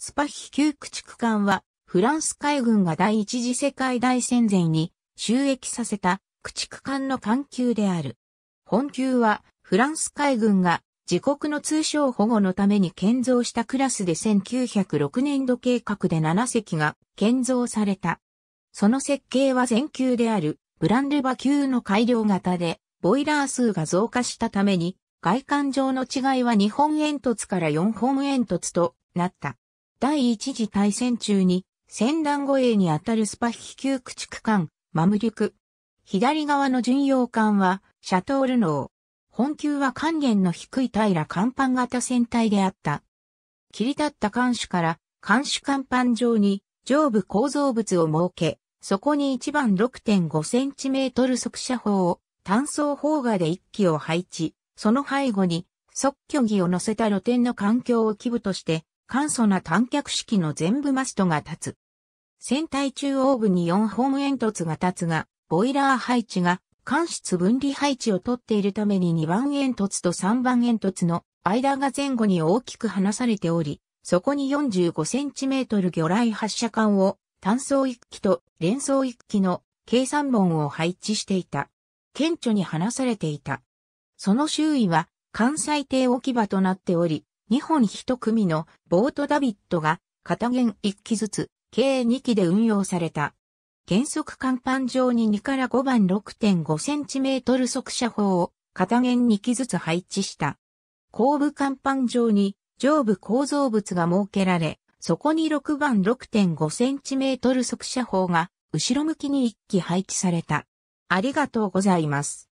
スパヒ級駆逐艦は、フランス海軍が第一次世界大戦前に収益させた駆逐艦の艦級である。本級はフランス海軍が自国の通商保護のために建造したクラスで1906年度計画で7隻が建造された。その設計は全級であるブランルバ級の改良型でボイラー数が増加したために外観上の違いは2本煙突から4本煙突となった。第一次大戦中に、戦乱護衛にあたるスパヒ級駆逐艦、マムリュク。左側の巡洋艦は、シャトールノー。本級は関元の低い平甲板型船体であった。切り立った艦首から、艦首甲板上に上部構造物を設け、そこに1番 6.5cm 速射砲を単装砲画で1機を配置、その背後に即居儀を乗せた露天の環境を基部として簡素な単脚式の全部マストが立つ。船体中央部に4ム煙突が立つが、ボイラー配置が間質分離配置をとっているために2番煙突と3番煙突の間が前後に大きく離されており、そこに 45cm 魚雷発射管を単装1機と連装1機の計算本を配置していた。顕著に離されていた。その周囲は関西艇置き場となっており、2本1組のボートダビットが片弦1機ずつ計2機で運用された。原則甲板上に2から5番 6.5cm 速射砲を片弦2機ずつ配置した。後部甲板上に上部構造物が設けられ、そこに6番 6.5cm 速射砲が後ろ向きに1機配置された。ありがとうございます。